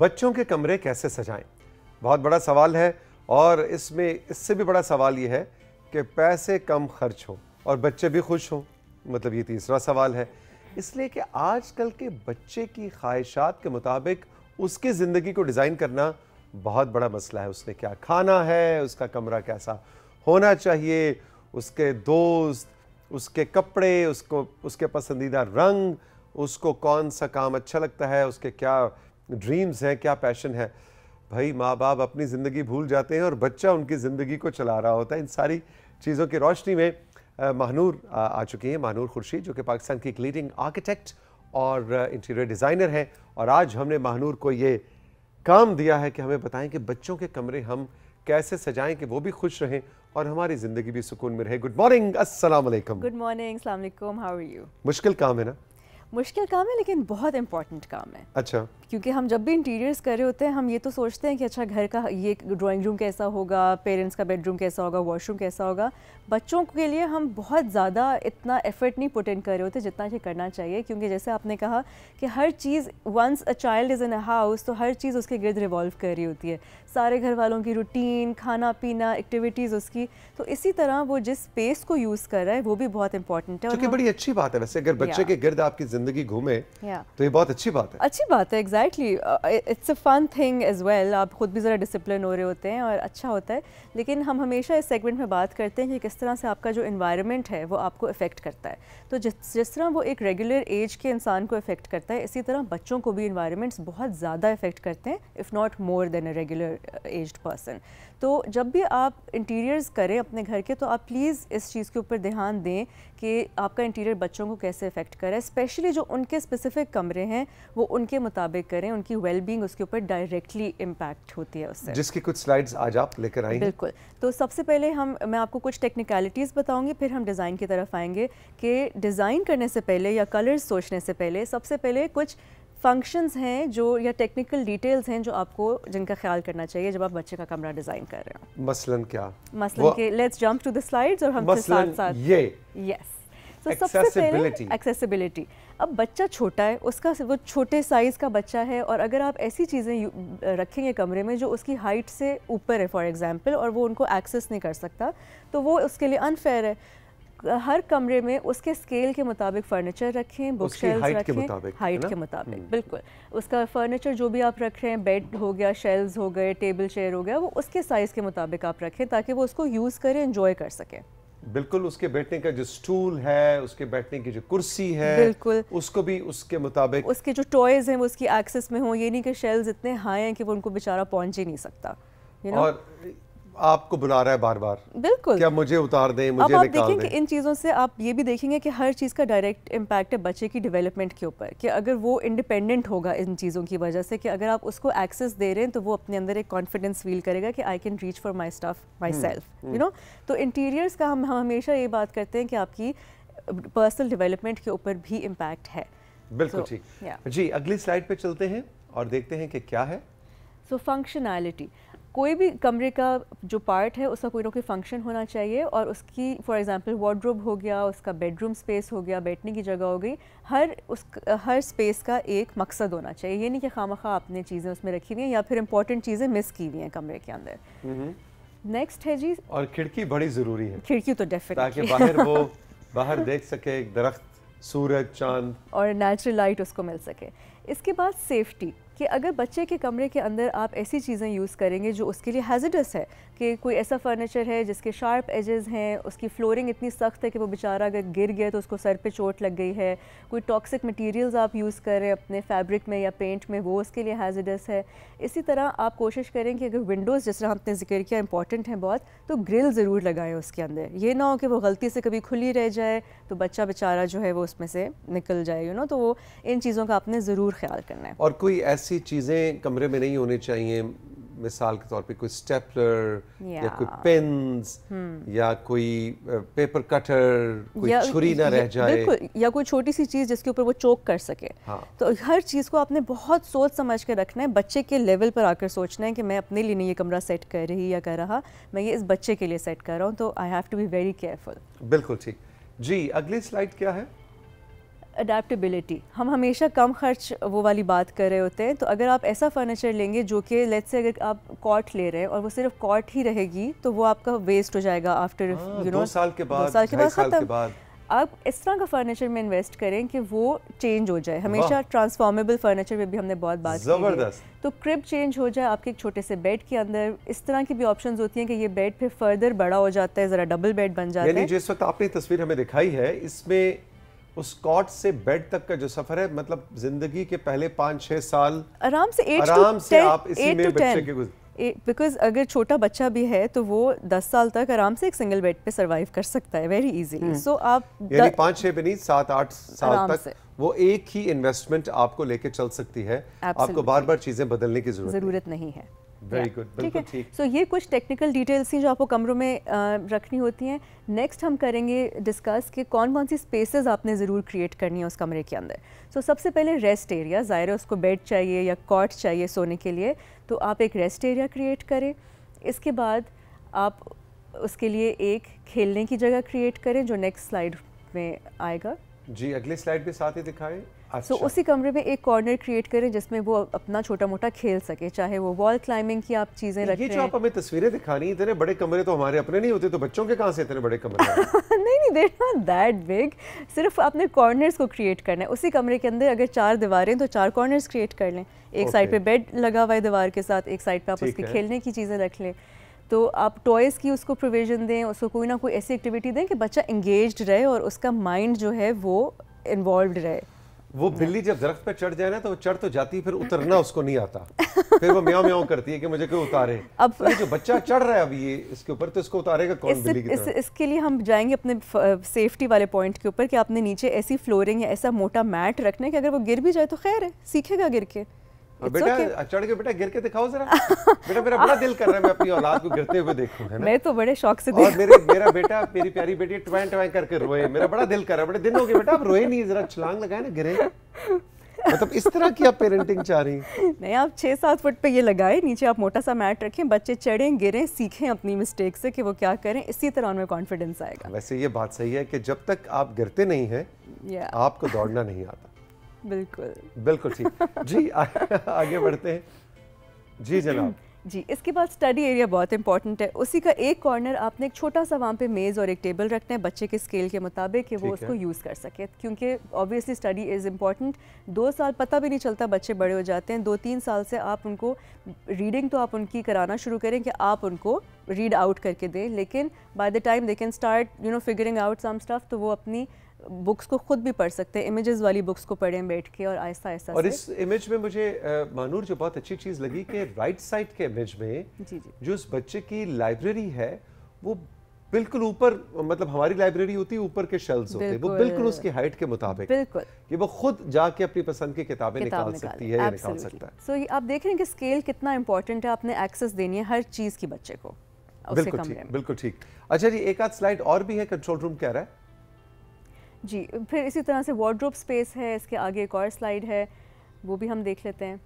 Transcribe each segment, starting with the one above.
बच्चों के कमरे कैसे सजाएं बहुत बड़ा सवाल है और इसमें इससे भी बड़ा सवाल ये है कि पैसे कम खर्च हों और बच्चे भी खुश हों मतलब ये तीसरा सवाल है इसलिए कि आजकल के बच्चे की ख्वाहिशात के मुताबिक उसकी ज़िंदगी को डिज़ाइन करना बहुत बड़ा मसला है उसने क्या खाना है उसका कमरा कैसा होना चाहिए उसके दोस्त उसके कपड़े उसको उसके पसंदीदा रंग उसको कौन सा काम अच्छा लगता है उसके क्या ड्रीम्स हैं क्या पैशन है भाई माँ बाप अपनी ज़िंदगी भूल जाते हैं और बच्चा उनकी ज़िंदगी को चला रहा होता है इन सारी चीज़ों की रोशनी में महानूर आ चुकी हैं महानूर खुर्शीद जो कि पाकिस्तान की एक लीडिंग आर्किटेक्ट और इंटीरियर डिज़ाइनर हैं और आज हमने महानूर को ये काम दिया है कि हमें बताएं कि बच्चों के कमरे हम कैसे सजाएं कि वो भी खुश रहें और हमारी ज़िंदगी भी सुकून में रहे गुड मॉर्निंग असल गुड मॉर्निंग मुश्किल काम है ना मुश्किल काम है लेकिन बहुत इंपॉर्टेंट काम है अच्छा क्योंकि हम जब भी इंटीरियर्स कर रहे होते हैं हम ये तो सोचते हैं कि अच्छा घर का ये ड्राइंग रूम कैसा होगा पेरेंट्स का बेडरूम कैसा होगा वॉशरूम कैसा होगा बच्चों के लिए हम बहुत ज़्यादा इतना एफर्ट नहीं पुट इन कर रहे होते जितना कि करना चाहिए क्योंकि जैसे आपने कहा कि हर चीज़ once a child is in a house तो हर चीज़ उसके गर्द रिवॉल्व कर रही होती है सारे घर वालों की रूटीन खाना पीना एक्टिविटीज़ उसकी तो इसी तरह वो जिस स्पेस को यूज़ कर रहा है वो भी बहुत इंपॉर्टेंट है बड़ी अच्छी बात है वैसे अगर बच्चे के गिरद आपकी जिंदगी घूमे yeah. तो ये बहुत अच्छी बात है अच्छी बात है exactly it's a fun thing as well आप खुद भी ज़रा डिसिप्लिन हो रहे होते हैं और अच्छा होता है लेकिन हम हमेशा इस सेगमेंट में बात करते हैं कि किस तरह से आपका जो इन्वायरमेंट है वो आपको इफेक्ट करता है तो जिस जिस तरह वो एक रेगुलर एज के इंसान को इफेक्ट करता है इसी तरह बच्चों को भी इन्वायरमेंट्स बहुत ज़्यादा इफेक्ट करते हैं if not more than a regular aged person तो जब भी आप इंटीरियर्स करें अपने घर के तो आप प्लीज़ इस चीज़ के ऊपर ध्यान दें कि आपका इंटीरियर बच्चों को कैसे इफेक्ट करे स्पेशली कि जो उनके स्पेसिफिक कमरे हैं वो उनके मुताबिक करें उनकी वेलबींग उसके ऊपर डायरेक्टली इम्पैक्ट होती है उससे जिसकी कुछ स्लाइड्स आज आप लेकर आएंगे बिल्कुल तो सबसे पहले हम मैं आपको कुछ टेक्निकलिटीज़ बताऊँगी फिर हम डिज़ाइन की तरफ आएंगे कि डिज़ाइन करने से पहले या कलर्स सोचने से पहले सबसे पहले कुछ फंक्शंस हैं जो या टेक्निकल डिटेल्स हैं जो आपको जिनका ख्याल करना चाहिए जब आप बच्चे का कमरा डिजाइन कर रहे हो मसलन क्या मसलन के let's jump to the slides और हम साथ साथ ये यस yes. तो सबसे पहले एक्सेसिबिलिटी अब बच्चा छोटा है उसका वो छोटे साइज़ का बच्चा है और अगर आप ऐसी चीज़ें रखेंगे कमरे में जो उसकी हाइट से ऊपर है फॉर एग्ज़ाम्पल और वो उनको एक्सेस नहीं कर सकता तो वो उसके लिए अनफेयर है हर कमरे में उसके स्केल के मुताबिक फर्नीचर रखें बुक शेल्स रखें हाइट के मुताबिक हम्म, हम्म। बिल्कुल उसका फर्नीचर जो भी आप रख रहे हैं बेड हो गया शेल्व हो गए टेबल चेयर हो गया वो उसके साइज़ के मुताबिक आप रखें ताकि वो उसको यूज़ करें इन्जॉय कर सकें बिल्कुल उसके बैठने का जो स्टूल है उसके बैठने की जो कुर्सी है बिल्कुल उसको भी उसके मुताबिक उसके जो टॉयज हैं वो उसकी एक्सेस में हो ये नहीं कि शेल्स इतने हाई हैं कि वो उनको बेचारा पहुंच ही नहीं सकता you know? और आपको बुला रहा है बार बार बिल्कुल क्या मुझे उतार दें मुझे अब आप देखें कि इन चीज़ों से आप ये भी देखेंगे कि हर चीज़ का डायरेक्ट इम्पैक्ट है बच्चे की डेवलपमेंट के ऊपर कि अगर वो इंडिपेंडेंट होगा इन चीज़ों की वजह से कि अगर आप उसको एक्सेस दे रहे हैं तो वो अपने अंदर एक कॉन्फिडेंस फील करेगा कि I can reach for my staff myself you know तो इंटीरियर्स का हम हमेशा ये बात करते हैं कि आपकी पर्सनल डिवेलपमेंट के ऊपर भी इम्पैक्ट है बिल्कुल ठीक जी अगली स्लाइड पे चलते हैं और देखते हैं कि क्या है सो फंक्शनैलिटी कोई भी कमरे का जो पार्ट है उसका कोई ना कोई फंक्शन होना चाहिए और उसकी फॉर एग्जांपल वार्ड्रोब हो गया उसका बेडरूम स्पेस हो गया बैठने की जगह हो गई हर उस हर स्पेस का एक मकसद होना चाहिए ये नहीं कि खाम खा आपने चीज़ें उसमें रखी हुई हैं या फिर इंपॉर्टेंट चीज़ें मिस की हुई हैं कमरे के अंदर नेक्स्ट है जी और खिड़की बड़ी ज़रूरी है खिड़की तो डेफिनेटली बाहर वो बाहर देख सके एक दरख्त सूरज चांद और नेचुरल लाइट उसको मिल सके इसके बाद सेफ्टी कि अगर बच्चे के कमरे के अंदर आप ऐसी चीज़ें यूज़ करेंगे जो उसके लिए हैज़डस है कि कोई ऐसा फर्नीचर है जिसके शार्प एजेस हैं उसकी फ्लोरिंग इतनी सख्त है कि वो बेचारा अगर गिर गया तो उसको सर पे चोट लग गई है कोई टॉक्सिक मटेरियल्स आप यूज़ कर रहे हैं अपने फैब्रिक में या पेंट में वो उसके लिए हैजडस है इसी तरह आप कोशिश करें कि अगर विंडोज़ जिस तरह हमने जिक्र किया इंपॉर्टेंट हैं बहुत तो ग्रिल ज़रूर लगाएं उसके अंदर ये ना हो कि वो गलती से कभी खुली रह जाए तो बच्चा बेचारा जो है वो उसमें से निकल जाए यू नो तो वो इन चीज़ों का आपने ज़रूर ख्याल करना है और कोई ऐसी चीज़ें कमरे में नहीं होनी चाहिए मिसाल के तौर पे कोई स्टेपलर या कोई पिन्स hmm. या कोई पेपर कटर कोई छुरी ना रह जाए या कोई छोटी सी चीज़ जिसके ऊपर वो चोक कर सके हाँ। तो हर चीज़ को आपने बहुत सोच समझ के रखना है बच्चे के लेवल पर आकर सोचना है कि मैं अपने लिए नहीं ये कमरा सेट कर रही या कर रहा मैं ये इस बच्चे के लिए सेट कर रहा हूँ तो I have to be very careful बिल्कुल ठीक जी अगली स्लाइड क्या है अडेप्टबिलिटी हम हमेशा कम खर्च वो वाली बात कर रहे होते हैं तो अगर आप ऐसा फर्नीचर लेंगे जो कि लेट से अगर आप कॉट ले रहे हैं और वो सिर्फ कॉट ही रहेगी तो वो आपका वेस्ट हो जाएगा आफ्टर यू नो साल के बाद साल के बाद ख़त्म आप इस तरह का फर्नीचर में इन्वेस्ट करें कि वो चेंज हो जाए हमेशा ट्रांसफॉर्मेबल फर्नीचर में भी हमने बहुत बात जबरदस्त तो क्रिप चेंज हो जाए आपके एक छोटे से बेड के अंदर इस तरह की भी ऑप्शन होती हैं कि ये बेड फिर फर्दर बड़ा हो जाता है ज़रा डबल बेड बन जाता है जिस वक्त आपने तस्वीर हमें दिखाई है इसमें उस कॉट से बेड तक का जो सफर है मतलब जिंदगी के पहले पांच छह साल आराम से आराम से आप इसी में बच्चे के बिकॉज अगर छोटा बच्चा भी है तो वो दस साल तक आराम से एक सिंगल बेड पे सरवाइव कर सकता है वेरी इजीली सो आप यानी पांच छह पे नहीं सात आठ साल तक वो एक ही इन्वेस्टमेंट आपको लेके चल सकती है Absolutely. आपको बार बार चीजें बदलने की जरूरत जरूरत नहीं है वेरी गुड ठीक है सो ये कुछ टेक्निकल डिटेल्स हैं जो आपको कमरों में रखनी होती हैं नेक्स्ट हम करेंगे डिस्कस कि कौन कौन सी स्पेसेस आपने ज़रूर क्रिएट करनी है उस कमरे के अंदर सो so, सबसे पहले रेस्ट एरिया ज़ाहिर है उसको बेड चाहिए या कॉट चाहिए सोने के लिए तो आप एक रेस्ट एरिया क्रिएट करें इसके बाद आप उसके लिए एक खेलने की जगह क्रिएट करें जो नेक्स्ट स्लाइड में आएगा जी अगली स्लाइड भी साथ ही दिखाएं अच्छा। so, उसी कमरे में एक कॉर्नर क्रिएट करें जिसमें वो अपना छोटा मोटा खेल सके चाहे वो वॉल क्लाइंबिंग की आप चीजें रखें ये जो आप हमें तस्वीरें दिखानी इतने बड़े कमरे तो हमारे अपने नहीं होते तो बच्चों के कहाँ से इतने बड़े कमरे नहीं नहीं देर नॉट दैट बिग सिर्फ आपने कॉर्नर्स को क्रिएट करना है उसी कमरे के अंदर अगर चार दीवारें तो चार कॉर्नर्स क्रिएट कर लें एक साइड पे बेड लगा हुआ है दीवार के साथ एक साइड पे आप उसके खेलने की चीज़ें रख लें तो आप टॉयज़ की उसको प्रोविज़न दें उसको कोई ना कोई ऐसी एक्टिविटी दें कि बच्चा इंगेज रहे और उसका माइंड जो है वो इन्वॉल्व रहे वो बिल्ली जब दरख्त पे चढ़ जाए ना तो वो चढ़ तो जाती है फिर उतरना उसको नहीं आता फिर वो म्याओ म्याओ करती है कि मुझे क्यों उतारे अब तो जो बच्चा चढ़ रहा है अभी ये इसके ऊपर तो इसको उतारेगा कौन इस, बिल्ली की इस, इसके लिए हम जाएंगे अपने सेफ्टी वाले पॉइंट के ऊपर कि आपने नीचे ऐसी फ्लोरिंग या ऐसा मोटा मैट रखना है कि अगर वो गिर भी जाए तो खैर है सीखेगा गिर के बेटा okay. चढ़ के बेटा गिर के दिखाओ जरा बेटा मेरा बड़ा दिल कर रहा है मैं अपनी औलाद को गिरते हुए देखूं है ना मैं तो बड़े शौक से और मेरे मेरा बेटा मेरी प्यारी बेटी करके रोए मेरा बड़ा दिल कर रहा है बड़े दिन हो गए बेटा आप रोए नहीं जरा छलांग लगाए ना गिरे मतलब इस तरह की आप पेरेंटिंग चाह रही नहीं आप छः सात फुट पे ये लगाए नीचे आप मोटा सा मैट रखें बच्चे चढ़ें गिरें सीखें अपनी मिस्टेक से कि वो क्या करें इसी तरह उनमें कॉन्फिडेंस आएगा वैसे ये बात सही है कि जब तक आप गिरते नहीं हैं आपको दौड़ना नहीं आता बिल्कुल बिल्कुल ठीक जी आ, आगे बढ़ते हैं जी जनाब जी इसके बाद स्टडी एरिया बहुत इंपॉर्टेंट है उसी का एक कॉर्नर आपने एक छोटा सा वहाँ पे मेज़ और एक टेबल रखना है बच्चे के स्केल के मुताबिक कि वो उसको यूज़ कर सके क्योंकि ऑब्वियसली स्टडी इज़ इम्पॉर्टेंट दो साल पता भी नहीं चलता बच्चे बड़े हो जाते हैं दो तीन साल से आप उनको रीडिंग तो आप उनकी कराना शुरू करें कि आप उनको रीड आउट करके दें लेकिन by the time they can start you know figuring out some stuff तो वो अपनी बुक्स को खुद भी पढ़ सकते हैं इमेजेस वाली बुक्स को पढ़ें बैठ के और आहिस्ता आहिस्ता और इस इमेज में मुझे मानूर जो बहुत अच्छी चीज़ लगी कि राइट साइड के इमेज में जी जी जो उस बच्चे की लाइब्रेरी है वो बिल्कुल ऊपर मतलब हमारी लाइब्रेरी होती है ऊपर के शेल्व्स होते हैं वो बिल्कुल उसकी हाइट के मुताबिक बिल्कुल कि वो खुद जाके अपनी पसंद की किताबें निकाल, निकाल सकती है या निकाल सकता है सो so, आप देख रहे हैं कि स्केल कितना इंपॉर्टेंट है आपने एक्सेस देनी है हर चीज़ की बच्चे को बिल्कुल ठीक बिल्कुल ठीक अच्छा जी एक आध स्लाइड और भी है कंट्रोल रूम कह रहा है जी फिर इसी तरह से वार्ड्रोप स्पेस है इसके आगे एक और स्लाइड है वो भी हम देख लेते हैं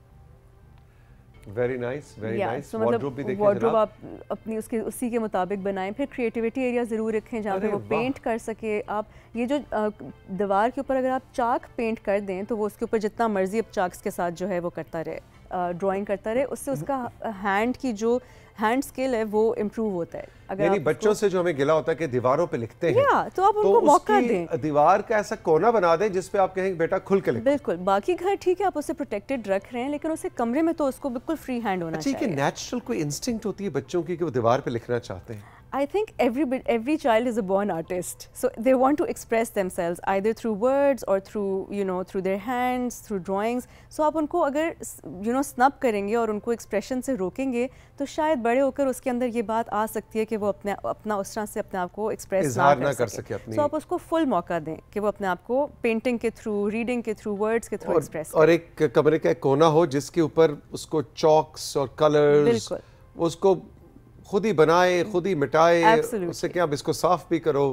very nice very nice wardrobe भी देखिए वार्डरोब आप अपनी उसके उसी के मुताबिक बनाएं फिर क्रिएटिविटी एरिया ज़रूर रखें जहाँ पे वो पेंट कर सके आप ये जो दीवार के ऊपर अगर आप चाक पेंट कर दें तो वो उसके ऊपर जितना मर्जी आप चाक्स के साथ जो है वो करता रहे ड्राइंग करता रहे उससे उसका हैंड की जो हैंड स्किल है वो इम्प्रूव होता है अगर यानी बच्चों से जो हमें गिला होता है कि दीवारों पे लिखते हैं या, तो आप तो उनको मौका दें दीवार का ऐसा कोना बना दें जिसपे आप कहें बेटा खुल के लिखो बिल्कुल बाकी घर ठीक है आप उसे प्रोटेक्टेड रख रहे हैं लेकिन उसे कमरे में तो उसको बिल्कुल फ्री हैंड होना अच्छा, चाहिए नेचुरल कोई इंस्टिंक्ट होती है बच्चों की कि वो दीवार पे लिखना चाहते हैं I think every every child is a born artist, so they want to express themselves either through words or through you know through their hands, through drawings. So आप उनको अगर you know snub करेंगे और उनको expression से रोकेंगे तो शायद बड़े होकर उसके अंदर ये बात आ सकती है कि वो अपने अपना उस तरह से अपने आप को express ना, ना कर सके अपनी। so आप उसको full मौका दें कि वो अपने आप को painting के through, reading के through, words के through और, express और एक कमरे का एक कोना हो जिसके ऊपर उसको chalks और colors उसको खुद ही बनाए खुद ही मिटाए उससे क्या इसको साफ भी करो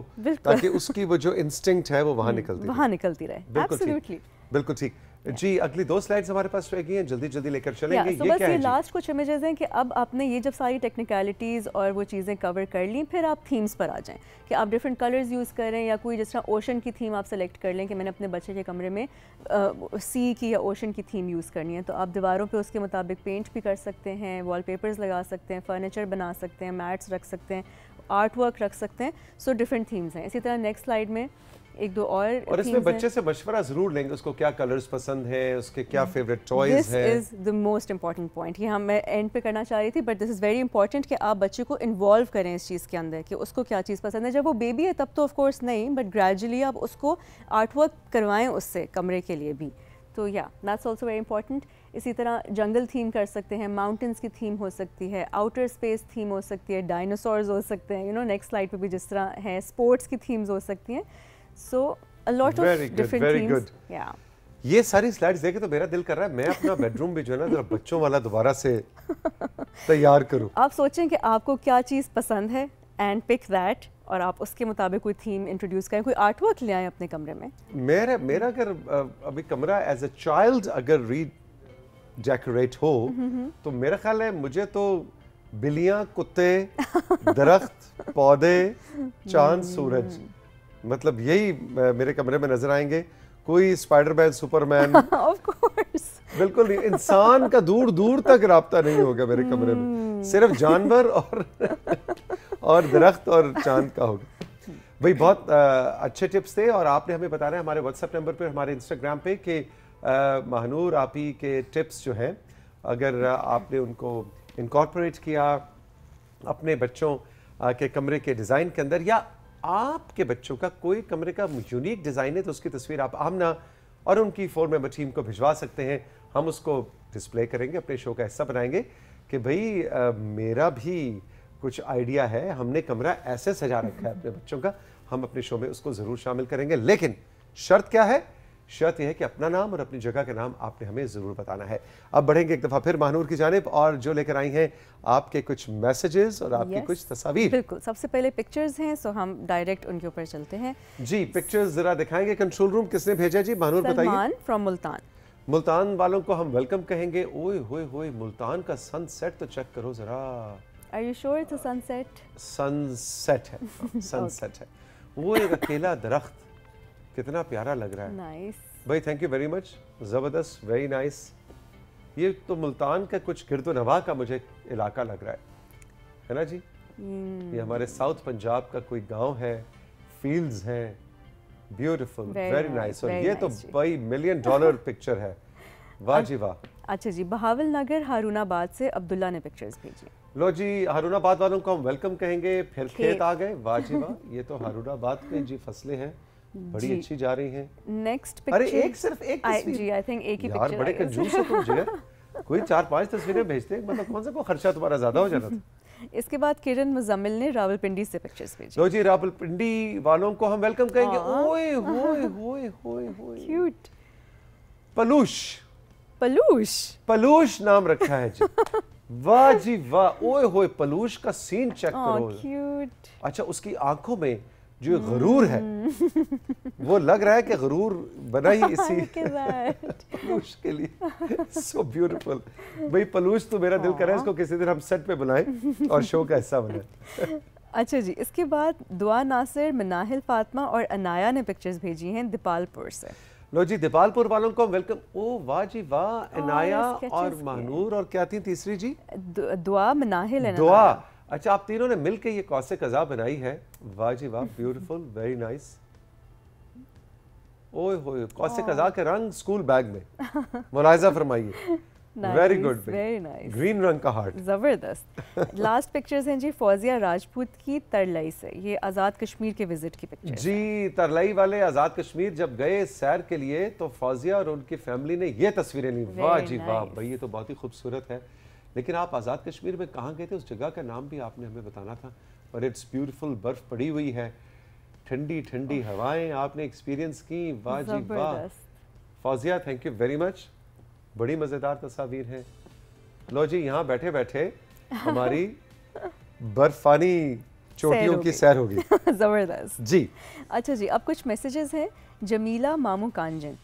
ताकि उसकी वो जो इंस्टिंक्ट है वो वहां हम्म, निकलती वहां निकलती रहे बिल्कुल बिल्कुल ठीक जी अगली दो स्लाइड्स हमारे पास रह गई हैं जल्दी जल्दी लेकर चलेंगे yeah, so ये क्या ये है लास्ट कुछ इमेजेस हैं कि अब आपने ये जब सारी टेक्निकलिटीज़ और वो चीज़ें कवर कर ली फिर आप थीम्स पर आ जाएं कि आप डिफरेंट कलर्स यूज़ करें या कोई जिस तरह ओशन की थीम आप सेलेक्ट कर लें कि मैंने अपने बच्चे के कमरे में आ, सी की या ओशन की थीम यूज़ करनी है तो आप दीवारों पर उसके मुताबिक पेंट भी कर सकते हैं वॉल लगा सकते हैं फर्नीचर बना सकते हैं मैट्स रख सकते हैं आर्ट वर्क रख सकते हैं सो डिफरेंट थीम्स हैं इसी तरह नेक्स्ट स्लाइड में एक दो और और इसमें बच्चे से मशवरा जरूर लेंगे उसको क्या कलर्स पसंद है उसके क्या फेवरेट चॉइस है this is the most important point ये हम एंड पे करना चाह रही थी but this is very important कि आप बच्चे को इन्वॉल्व करें इस चीज़ के अंदर कि उसको क्या चीज़ पसंद है जब वो बेबी है तब तो ऑफकोर्स नहीं बट ग्रेजुअली आप उसको आर्ट वर्क करवाएं उससे कमरे के लिए भी तो या दैट्स ऑल्सो वेरी इंपॉर्टेंट इसी तरह जंगल थीम कर सकते हैं माउंटेंस की थीम हो सकती है आउटर स्पेस थीम हो सकती है डायनासोर्स हो सकते हैं यू नो नेक्स्ट स्लाइड पे भी जिस तरह है स्पोर्ट्स की थीम्स हो सकती हैं सो a lot very of good, different very ये सारी स्लाइड्स देख के तो मेरा दिल कर रहा है मैं अपना बेडरूम भी जो है ना जरा बच्चों वाला दोबारा से तैयार करूं आप सोचें कि आपको क्या चीज़ पसंद है एंड पिक दैट और आप उसके मुताबिक कोई थीम इंट्रोड्यूस करें कोई आर्ट वर्क ले आए अपने कमरे में मेरा मेरा अगर अभी कमरा एज अ चाइल्ड अगर री डेकोरेट हो तो मेरा ख्याल है मुझे तो बिलियां कुत्ते दरख्त पौधे चांद सूरज हम्म। मतलब यही मेरे कमरे में नजर आएंगे कोई स्पाइडरमैन सुपरमैन ऑफ कोर्स बिल्कुल इंसान का दूर दूर तक रहा नहीं होगा मेरे कमरे में hmm। सिर्फ जानवर और और दरख्त और चांद का होगा भाई बहुत आ, अच्छे टिप्स थे और आपने हमें बताया हमारे व्हाट्सएप नंबर पे हमारे इंस्टाग्राम पे कि महानूर आप ही के टिप्स जो हैं अगर आपने उनको इनकॉर्पोरेट किया अपने बच्चों के कमरे के डिज़ाइन के अंदर या आपके बच्चों का कोई कमरे का यूनिक डिज़ाइन है तो उसकी तस्वीर आप आमना और उनकी फोर मेंबर टीम को भिजवा सकते हैं हम उसको डिस्प्ले करेंगे अपने शो का ऐसा बनाएंगे कि भाई आ, मेरा भी कुछ आइडिया है हमने कमरा ऐसे सजा रखा है अपने बच्चों का हम अपने शो में उसको ज़रूर शामिल करेंगे लेकिन शर्त क्या है शर्त यह है कि अपना नाम और अपनी जगह का नाम आपने हमें ज़रूर बताना है अब बढ़ेंगे एक दफ़ा फिर महानूर की जानब और जो लेकर आई हैं आपके कुछ मैसेजेस और आपकी yes, कुछ तस्वीर बिल्कुल सबसे पहले पिक्चर्स हैं सो हम डायरेक्ट उनके ऊपर चलते हैं जी पिक्चर्स ज़रा दिखाएंगे कंट्रोल रूम किसने भेजा जी महानूर बताइए फ्रॉम मुल्तान मुल्तान वालों को हम वेलकम कहेंगे ओए होए होए मुल्तान का सनसेट तो चेक करो ज़रा are you sure it's a sunset sunset है सनसेट है वो एक अकेला दरख्त कितना प्यारा लग रहा है नाइस nice. भाई थैंक यू वेरी मच ज़बरदस्त वेरी नाइस ये तो मुल्तान का कुछ नवा का मुझे इलाका लग रहा है है ना जी hmm. ये हमारे साउथ पंजाब का कोई गांव है फील्ड्स हैं ब्यूटीफुल वेरी नाइस और ये तो nice तो भाई मिलियन डॉलर पिक्चर है वाह जी वाह अच्छा जी बहावल नगर हारूनाबाद से अब्दुल्ला ने पिक्चर्स भेजी लो जी हारूनाबाद वालों को हम वेलकम कहेंगे फिर खेत आ गए वाह जी वाह ये तो हारूनाबाद में जी फसलें हैं बड़ी अच्छी जा रही है नेक्स्ट अरे एक सिर्फ एक तस्वीर जी आई थिंक एक ही पिक्चर बड़े कंजूस हो तुम जिगर कोई चार पांच तस्वीरें भेजते हैं मतलब कौन सा कोई खर्चा तुम्हारा ज्यादा हो जाना था इसके बाद किरण मुजम्मिल ने रावलपिंडी से पिक्चर्स भेजी लो जी रावलपिंडी वालों को हम वेलकम कहेंगे हाँ। ओए होए होए होए होए क्यूट पलूश पलूश पलूश नाम रखा है जी वाह जी वाह ओए होए पलूश का सीन चेक हाँ, करो क्यूट अच्छा उसकी आंखों में जो गरूर है हम्म। वो लग रहा है कि गरूर बना ही इसी पलूश के लिए सो ब्यूटीफुल भाई पलूश तो मेरा दिल कर रहा है हाँ। इसको किसी दिन हम सेट पे बुलाएं और शो का हिस्सा बनाए अच्छा जी इसके बाद दुआ नासिर मनाहिल फातिमा और अनाया ने पिक्चर्स भेजी हैं दीपालपुर से लो जी दीपालपुर वालों को वेलकम ओ वाह जी वाह अनाया और, और और क्या थी तीसरी जी दुआ मनाहिल दुआ अच्छा आप तीनों ने मिलकर ये कौसे कज़ा बनाई है वाह जी वाह ब्यूटिफुल वेरी नाइस ओए होए कौसे कज़ा के रंग स्कूल बैग में मुलायजा फरमाइए very good very nice green रंग का हार्ट जबरदस्त लास्ट पिक्चर्स हैं जी फौजिया राजपूत की तरलई से ये आज़ाद कश्मीर के विजिट की पिक्चर जी तरलई वाले आज़ाद कश्मीर जब गए सैर के लिए तो फौजिया और उनकी फैमिली ने ये तस्वीरें ली वाह जी वाह भाई ये तो बहुत ही खूबसूरत है लेकिन आप आज़ाद कश्मीर में कहाँ गए थे उस जगह का नाम भी आपने हमें बताना था और इट्स ब्यूटीफुल बर्फ़ पड़ी हुई है ठंडी ठंडी हवाएं आपने एक्सपीरियंस की वाजी वाह Fauzia thank you very much बड़ी मज़ेदार तस्वीर है लो जी यहाँ बैठे बैठे हमारी बर्फानी चोटियों की सैर होगी जबरदस्त जी अच्छा जी अब कुछ मैसेजेस हैं जमीला मामू कांजन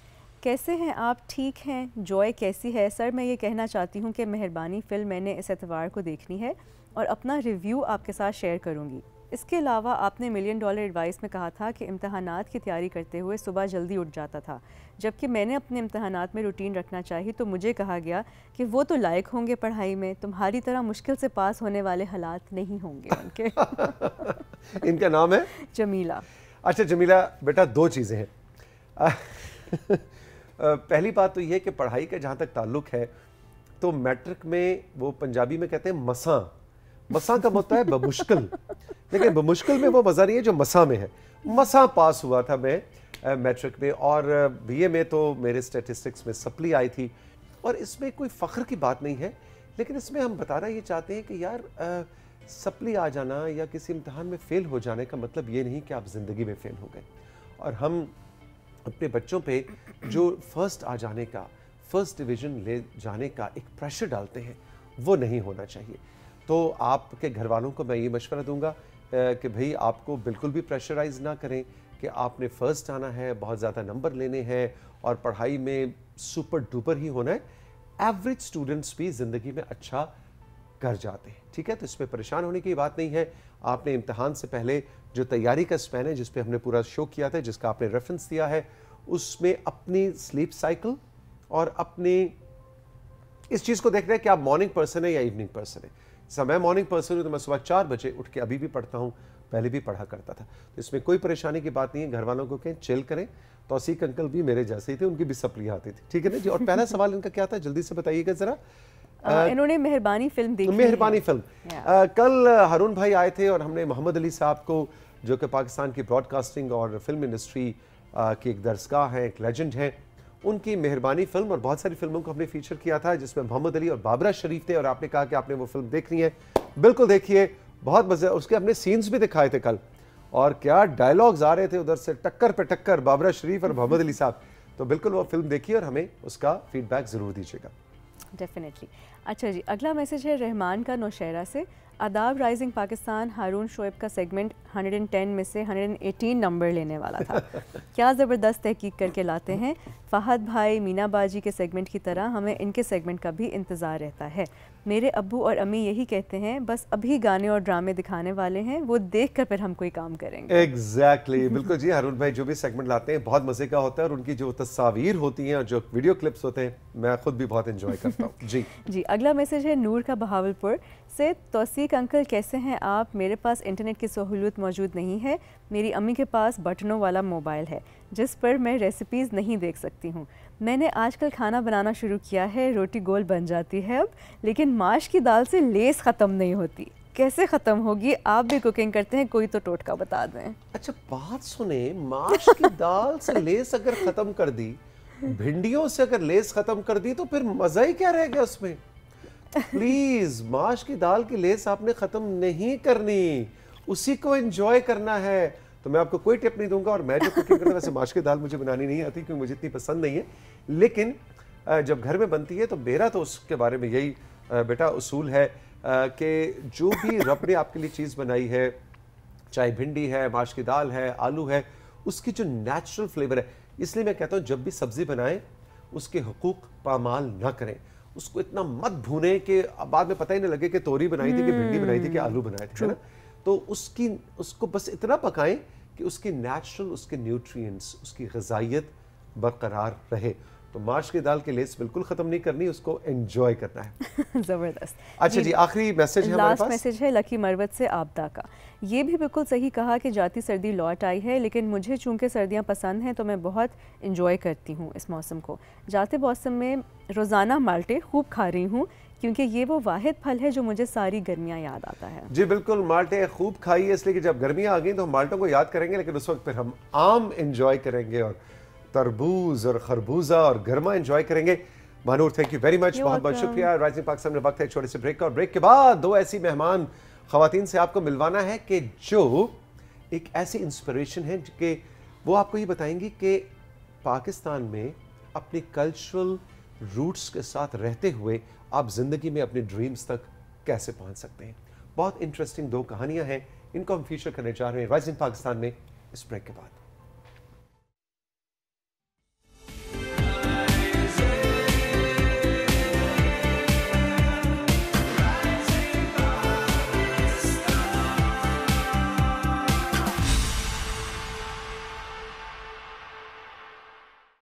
कैसे हैं आप ठीक हैं जॉय कैसी है सर मैं ये कहना चाहती हूँ कि मेहरबानी फिल्म मैंने इस एतवार को देखनी है और अपना रिव्यू आपके साथ शेयर करूँगी इसके अलावा आपने मिलियन डॉलर एडवाइस में कहा था कि इम्तहानात की तैयारी करते हुए सुबह जल्दी उठ जाता था जबकि मैंने अपने इम्तहानात में रूटीन रखना चाहिए तो मुझे कहा गया कि वो तो लायक होंगे पढ़ाई में तुम्हारी तरह मुश्किल से पास होने वाले हालात नहीं होंगे उनके इनका नाम है जमीला अच्छा जमीला बेटा दो चीज़ें हैं पहली बात तो ये कि पढ़ाई का जहाँ तक ताल्लुक है तो मैट्रिक में वो पंजाबी में कहते हैं मसा मसा कब मतलब होता है बमुश्किल लेकिन बमुश्किल में वो मज़ा नहीं है जो मसा में है मसा पास हुआ था मैं मैट्रिक में और बी में तो मेरे स्टेटिस्टिक्स में सप्ली आई थी और इसमें कोई फ़ख्र की बात नहीं है लेकिन इसमें हम बताना ये चाहते हैं कि यार आ, सप्ली आ जाना या किसी इम्तहान में फ़ेल हो जाने का मतलब ये नहीं कि आप ज़िंदगी में फ़ेल हो गए और हम अपने बच्चों पे जो फर्स्ट आ जाने का फर्स्ट डिवीजन ले जाने का एक प्रेशर डालते हैं वो नहीं होना चाहिए तो आपके घर वालों को मैं ये मशवरा दूंगा कि भाई आपको बिल्कुल भी प्रेशराइज ना करें कि आपने फ़र्स्ट आना है बहुत ज़्यादा नंबर लेने हैं और पढ़ाई में सुपर डुपर ही होना है एवरेज स्टूडेंट्स भी ज़िंदगी में अच्छा कर जाते हैं ठीक है तो इसमें परेशान होने की बात नहीं है आपने इम्तहान से पहले जो तैयारी का स्पेन है जिस पर हमने पूरा शो किया था जिसका आपने रेफरेंस दिया है उसमें अपनी स्लीप साइकिल और अपनी इस चीज़ को देखना है कि आप मॉर्निंग पर्सन है या इवनिंग पर्सन है जैसा मैं मॉर्निंग पर्सन हूँ तो मैं सुबह चार बजे उठ के अभी भी पढ़ता हूँ पहले भी पढ़ा करता था तो इसमें कोई परेशानी की बात नहीं है घर वालों को कहें चिल करें तोसीक अंकल भी मेरे जैसे ही थे उनकी भी सप्लियाँ आती थी ठीक है ना जी और पहला सवाल इनका क्या था जल्दी से बताइएगा ज़रा इन्होंने मेहरबानी फिल्म देखी मेहरबानी फिल्म कल हारून भाई आए थे और हमने मोहम्मद अली साहब को जो कि पाकिस्तान की ब्रॉडकास्टिंग और फिल्म इंडस्ट्री की एक दर्शका है एक लेजेंड है उनकी मेहरबानी फिल्म और बहुत सारी फिल्मों को हमने फीचर किया था जिसमें मोहम्मद अली और बाबरा शरीफ थे और आपने कहा कि आपने वो फिल्म देखनी है बिल्कुल देखिए बहुत मज़े उसके अपने सीन्स भी दिखाए थे कल और क्या डायलॉग्स आ रहे थे उधर से टक्कर पे टक्कर बाबरा शरीफ और मोहम्मद अली साहब तो बिल्कुल वो फिल्म देखिए और हमें उसका फीडबैक ज़रूर दीजिएगा डेफिनेटली अच्छा जी अगला मैसेज है रहमान का नौशहरा से आदाब राइजिंग पाकिस्तान हारून शोएब का सेगमेंट 110 में से 118 नंबर लेने वाला था क्या ज़बरदस्त तहकीक करके लाते हैं फ़हद भाई मीना बाजी के सेगमेंट की तरह हमें इनके सेगमेंट का भी इंतज़ार रहता है मेरे अबू और अम्मी यही कहते हैं बस अभी गाने और ड्रामे दिखाने वाले हैं वो देख कर फिर हम कोई काम करेंगे एग्जैक्टली exactly. बिल्कुल जी हारून भाई जो भी सेगमेंट लाते हैं बहुत मज़े का होता है और उनकी जो तस्वीर होती हैं और जो वीडियो क्लिप्स होते हैं मैं खुद भी बहुत इंजॉय करता हूँ जी जी अगला मैसेज है नूर का बहावलपुर से तोसी ठीक अंकल कैसे हैं आप मेरे पास इंटरनेट की सहूलियत मौजूद नहीं है मेरी अम्मी के पास बटनों वाला मोबाइल है जिस पर मैं रेसिपीज़ नहीं देख सकती हूँ मैंने आजकल खाना बनाना शुरू किया है रोटी गोल बन जाती है अब लेकिन माश की दाल से लेस ख़त्म नहीं होती कैसे ख़त्म होगी आप भी कुकिंग करते हैं कोई तो टोटका बता दें अच्छा बात सुने माश की दाल से लेस अगर ख़त्म कर दी भिंडियों से अगर लेस ख़त्म कर दी तो फिर मज़ा ही क्या रह गया उसमें प्लीज माश की दाल की लेस आपने खत्म नहीं करनी उसी को एंजॉय करना है तो मैं आपको कोई टिप नहीं दूंगा और मैं जो कुकिंग करता वैसे माश की दाल मुझे बनानी नहीं आती क्योंकि मुझे इतनी पसंद नहीं है लेकिन जब घर में बनती है तो मेरा तो उसके बारे में यही बेटा उसूल है कि जो भी रब ने आपके लिए चीज़ बनाई है चाहे भिंडी है माश की दाल है आलू है उसकी जो नेचुरल फ्लेवर है इसलिए मैं कहता हूँ जब भी सब्ज़ी बनाएं उसके हकूक पामाल ना करें उसको इतना मत भूने कि बाद में पता ही नहीं लगे कि तोरी बनाई थी कि भिंडी बनाई थी कि आलू hmm. बनाए थे ना तो उसकी उसको बस इतना पकाएं कि उसकी नेचुरल उसके न्यूट्रिएंट्स उसकी गजाइत बरकरार रहे तो मार्च की दाल की लेस बिल्कुल खत्म नहीं करनी उसको एंजॉय करना है जबरदस्त अच्छा जी आखिरी मैसेज है लास्ट मैसेज है लकी मरवत से आपदा का ये भी बिल्कुल सही कहा कि जाती सर्दी लौट आई है लेकिन मुझे चूंकि सर्दियां पसंद हैं तो मैं बहुत इंजॉय करती हूँ इस मौसम को जाते मौसम में रोज़ाना माल्टे खूब खा रही हूँ क्योंकि ये वो वाहिद फल है जो मुझे सारी गर्मियाँ याद आता है जी बिल्कुल माल्टे खूब खाइए इसलिए कि जब गर्मियाँ आ गई तो हम माल्टों को याद करेंगे लेकिन उस वक्त फिर हम आम इन्जॉय करेंगे और तरबूज और खरबूजा और गर्मा एंजॉय करेंगे मानूर थैंक यू वेरी मच बहुत बहुत शुक्रिया राइजिंग पाकिस्तान में वक्त है छोटे से ब्रेक और ब्रेक के बाद दो ऐसी मेहमान खातन से आपको मिलवाना है कि जो एक ऐसी इंस्परेशन है कि वो आपको ये बताएंगी कि पाकिस्तान में अपने कल्चरल रूट्स के साथ रहते हुए आप ज़िंदगी में अपने ड्रीम्स तक कैसे पहुंच सकते हैं बहुत इंटरेस्टिंग दो कहानियां हैं इनको हम फीचर करने जा रहे हैं राइजिंग पाकिस्तान में इस ब्रेक के बाद